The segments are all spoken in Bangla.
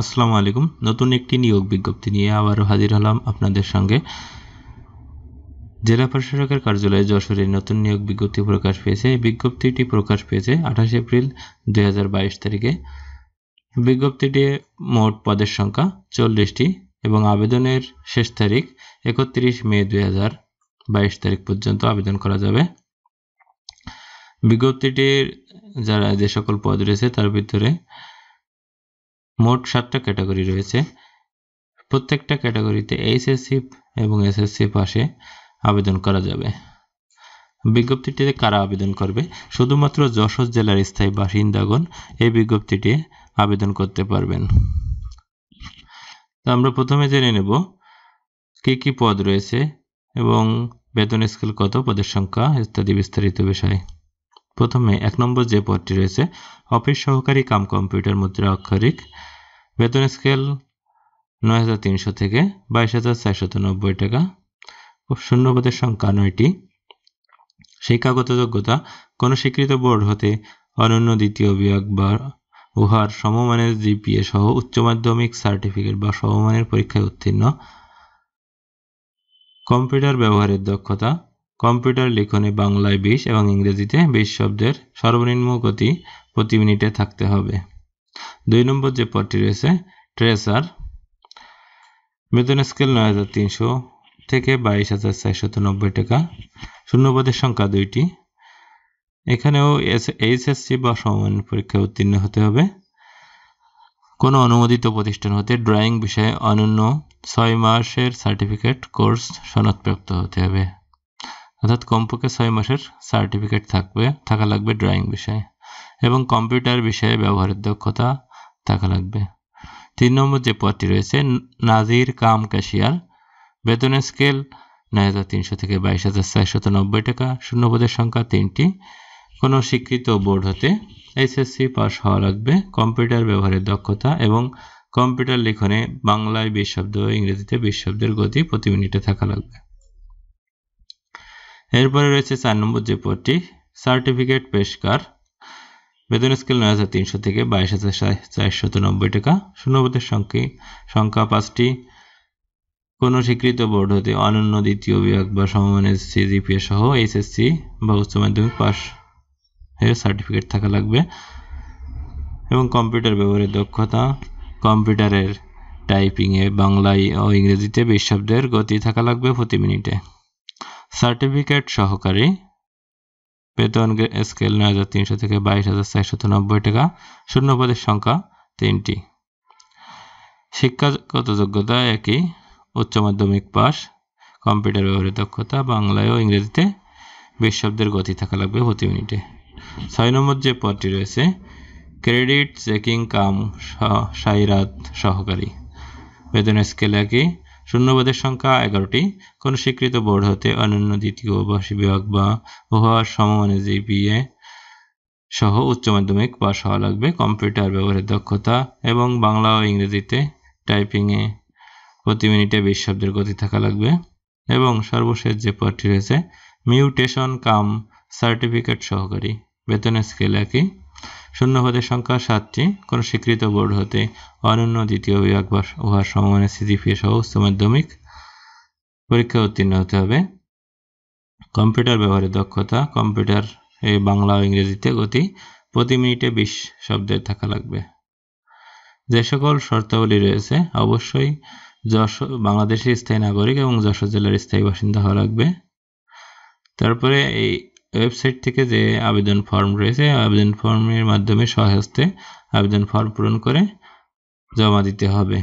আসসালামু আলাইকুম নতুন একটি নিয়োগ বিজ্ঞপ্তি নিয়ে আবারও হাজির হলাম আপনাদের সঙ্গে জেলা প্রশাসকের কার্যালয়ে যশোরে নতুন নিয়োগ বিজ্ঞপ্তি প্রকাশ পেয়েছে এই বিজ্ঞপ্তিটি প্রকাশ পেয়েছে আঠাশ এপ্রিল দুই তারিখে বিজ্ঞপ্তিটি মোট পদের সংখ্যা চল্লিশটি এবং আবেদনের শেষ তারিখ একত্রিশ মে দুই তারিখ পর্যন্ত আবেদন করা যাবে বিজ্ঞপ্তিটির যারা যে সকল পদ রয়েছে তার ভিতরে মোট সাতটা ক্যাটাগরি রয়েছে প্রত্যেকটা ক্যাটাগরিতে এইচএসসি এবং এসএসসি পাশে আবেদন করা যাবে বিজ্ঞপ্তিটিতে কারা আবেদন করবে শুধুমাত্র যশোর জেলার স্থায়ী বাসিন্দাগণ এই বিজ্ঞপ্তিটি আবেদন করতে পারবেন তো আমরা প্রথমে জেনে নেব কি কি পদ রয়েছে এবং বেতন স্কেল কত পদের সংখ্যা ইত্যাদি বিস্তারিত বিষয় প্রথমে এক নম্বর যে পদটি রয়েছে অফিস সহকারী কাম কম্পিউটার মুদ্রা অক্ষরিক বেতন স্কেল নয় হাজার তিনশো থেকে বাইশ হাজার চারশত নব্বই টাকা শূন্যপদের সংখ্যা নয়টি শিক্ষাগত যোগ্যতা কোনো স্বীকৃত বোর্ড হতে অনন্য দ্বিতীয় বিভাগ বা উহার সমমানের জিপিএ সহ উচ্চ মাধ্যমিক সার্টিফিকেট বা সমমানের পরীক্ষায় উত্তীর্ণ কম্পিউটার ব্যবহারের দক্ষতা কম্পিউটার লিখনে বাংলায় বিশ এবং ইংরেজিতে বিশ শব্দের সর্বনিম্ন গতি প্রতি মিনিটে থাকতে হবে দুই নম্বর যে পদটি রয়েছে ট্রেসার বেতন স্কেল নয় হাজার তিনশো থেকে বাইশ হাজার চারশত নব্বই টাকা শূন্যপদের সংখ্যা দুইটি এখানেও এইচএসসি বা সমান পরীক্ষায় উত্তীর্ণ হতে হবে কোনো অনুমোদিত প্রতিষ্ঠান হতে ড্রয়িং বিষয়ে অনন্য ছয় মাসের সার্টিফিকেট কোর্স সনদপ্রাপ্ত হতে হবে অর্থাৎ কমপক্ষে ছয় মাসের সার্টিফিকেট থাকবে থাকা লাগবে ড্রয়িং বিষয়ে এবং কম্পিউটার বিষয়ে ব্যবহারের দক্ষতা থাকা লাগবে তিন নম্বর যে পদটি রয়েছে নাজির কাম ক্যাশিয়ার বেতনের স্কেল নয় হাজার তিনশো থেকে বাইশ হাজার চারশত নব্বই টাকা পদের সংখ্যা তিনটি কোনো স্বীকৃত বোর্ড হতে এইচএসসি পাস হওয়া লাগবে কম্পিউটার ব্যবহারের দক্ষতা এবং কম্পিউটার লিখনে বাংলায় বিশ শব্দ ইংরেজিতে বিশ শব্দের গতি প্রতি মিনিটে থাকা লাগবে এরপরে রয়েছে চার নম্বর যে পদটি সার্টিফিকেট পেশকার বেতন স্কেল নয় হাজার তিনশো থেকে বাইশ হাজার চারশত নব্বই টাকা শূন্যপদের সংখ্যা সংখ্যা পাঁচটি কোনো স্বীকৃত বোর্ড হতে অনন্য দ্বিতীয় বিভাগ বা সমমানের সিজিপিএ সহ এইচএসসি বা উচ্চ মাধ্যমিক পাস এর সার্টিফিকেট থাকা লাগবে এবং কম্পিউটার ব্যবহারের দক্ষতা কম্পিউটারের টাইপিংয়ে বাংলায় ও ইংরেজিতে বিশ শব্দের গতি থাকা লাগবে প্রতি মিনিটে সার্টিফিকেট সহকারী বেতন স্কেল নয় হাজার তিনশো থেকে বাইশ হাজার চারশত নব্বই টাকা শূন্য পদের সংখ্যা তিনটি শিক্ষাগত যোগ্যতা একই উচ্চ মাধ্যমিক পাস কম্পিউটার ব্যবহারের দক্ষতা বাংলায় ও ইংরেজিতে বিশ শব্দের গতি থাকা লাগবে প্রতি মিনিটে ছয় নম্বর যে পদটি রয়েছে ক্রেডিট চেকিং কাম সাইরাত সহকারী বেতন স্কেল একই শূন্যবাদের সংখ্যা এগারোটি কোনো স্বীকৃত বোর্ড হতে অন্যান্য দ্বিতীয় ভাষী বিভাগ বা সমমানে যে জিপিএ সহ উচ্চ মাধ্যমিক পাশ হওয়া লাগবে কম্পিউটার ব্যবহারের দক্ষতা এবং বাংলা ও ইংরেজিতে টাইপিংয়ে প্রতি মিনিটে বিশ শব্দের গতি থাকা লাগবে এবং সর্বশেষ যে পদটি রয়েছে মিউটেশন কাম সার্টিফিকেট সহকারী বেতনের স্কেল একই শূন্য পদের সংখ্যা সাতটি কোনো স্বীকৃত বোর্ড হতে অনন্য দ্বিতীয় বিভাগ বা উহার সমমানের সিজিপিএ সহ উচ্চ মাধ্যমিক পরীক্ষা উত্তীর্ণ হতে হবে কম্পিউটার ব্যবহারের দক্ষতা কম্পিউটার এ বাংলা ও ইংরেজিতে গতি প্রতি মিনিটে বিশ শব্দের থাকা লাগবে যে সকল শর্তাবলী রয়েছে অবশ্যই যশো বাংলাদেশের স্থায়ী নাগরিক এবং যশোর জেলার স্থায়ী বাসিন্দা হওয়া লাগবে তারপরে এই ওয়েবসাইট থেকে যে আবেদন ফর্ম রয়েছে আবেদন ফর্মের মাধ্যমে সহজতে আবেদন ফর্ম পূরণ করে জমা দিতে হবে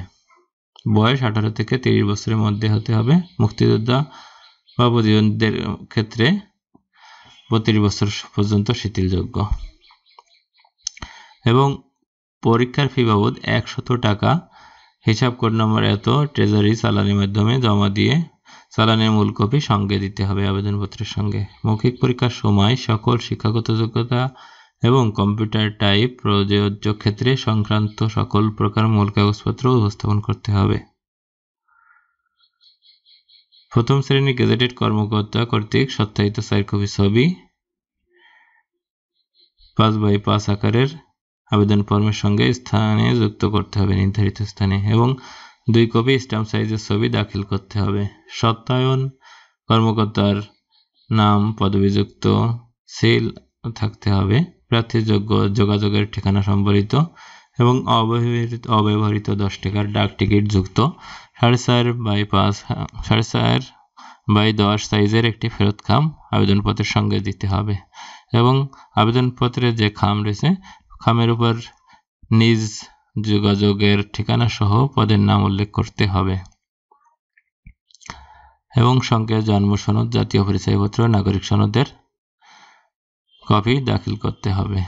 বয়স আঠারো থেকে তিরিশ বছরের মধ্যে হতে হবে মুক্তিযোদ্ধা বা প্রতিবন্ধীদের ক্ষেত্রে বত্রিশ বছর পর্যন্ত শিথিলযোগ্য এবং পরীক্ষার ফি বাবদ একশত টাকা হিসাব কোড নম্বর এত ট্রেজারি চালানির মাধ্যমে জমা দিয়ে চালানের মূল কপি সঙ্গে দিতে হবে আবেদনপত্রের সঙ্গে মৌখিক পরীক্ষার সময় সকল শিক্ষাগত যোগ্যতা এবং কম্পিউটার টাইপ প্রযোজ্য ক্ষেত্রে সংক্রান্ত সকল প্রকার মূল কাগজপত্র উপস্থাপন করতে হবে প্রথম শ্রেণীর গেজেটেড কর্মকর্তা কর্তৃক সত্যায়িত চার কপি ছবি পাঁচ বাই পাঁচ আকারের আবেদন ফর্মের সঙ্গে স্থানে যুক্ত করতে হবে নির্ধারিত স্থানে এবং দুই কপি স্ট্যাম্প সাইজের ছবি দাখিল করতে হবে সত্যায়ন কর্মকর্তার নাম পদবিযুক্ত সেল থাকতে হবে প্রার্থীর যোগ্য যোগাযোগের ঠিকানা সম্বলিত এবং অব্যবহৃত অব্যবহৃত দশ টাকার ডাক টিকিট যুক্ত সাড়ে চার বাই পাঁচ সাড়ে চার বাই দশ সাইজের একটি ফেরত খাম আবেদনপত্রের সঙ্গে দিতে হবে এবং আবেদনপত্রে যে খাম রয়েছে খামের উপর নিজ যোগাযোগের ঠিকানাসহ পদের নাম উল্লেখ করতে হবে এবং সঙ্গে জন্ম সনদ জাতীয় পরিচয়পত্র নাগরিক সনদের কপি দাখিল করতে হবে